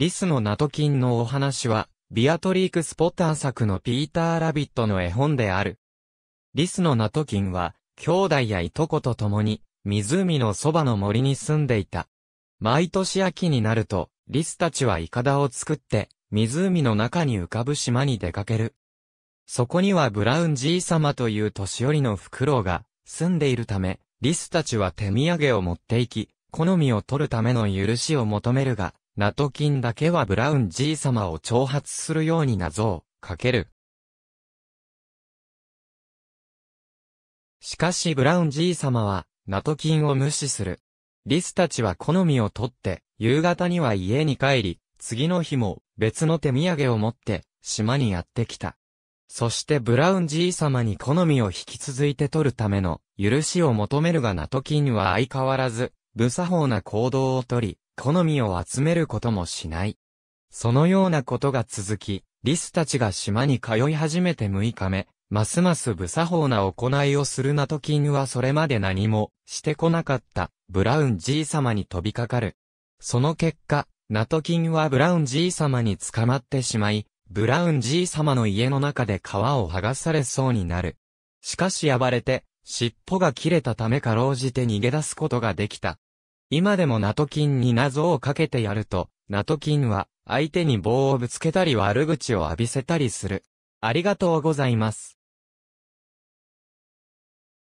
リスのナトキンのお話は、ビアトリーク・スポッター作のピーター・ラビットの絵本である。リスのナトキンは、兄弟やいとこと共に、湖のそばの森に住んでいた。毎年秋になると、リスたちはイカダを作って、湖の中に浮かぶ島に出かける。そこにはブラウン爺様という年寄りのフクロウが住んでいるため、リスたちは手土産を持って行き、好みを取るための許しを求めるが、ナトキンだけはブラウン G 様を挑発するように謎をかける。しかしブラウン G 様は、ナトキンを無視する。リスたちは好みを取って、夕方には家に帰り、次の日も別の手土産を持って島にやってきた。そしてブラウン G 様に好みを引き続いて取るための許しを求めるがナトキンは相変わらず、無作法な行動をとり、好みを集めることもしない。そのようなことが続き、リスたちが島に通い始めて6日目、ますます無作法な行いをするナトキンはそれまで何もしてこなかったブラウン爺様に飛びかかる。その結果、ナトキンはブラウン爺様に捕まってしまい、ブラウン爺様の家の中で皮を剥がされそうになる。しかし暴れて、尻尾が切れたためかろうじて逃げ出すことができた。今でもナトキンに謎をかけてやると、ナトキンは相手に棒をぶつけたり悪口を浴びせたりする。ありがとうございます。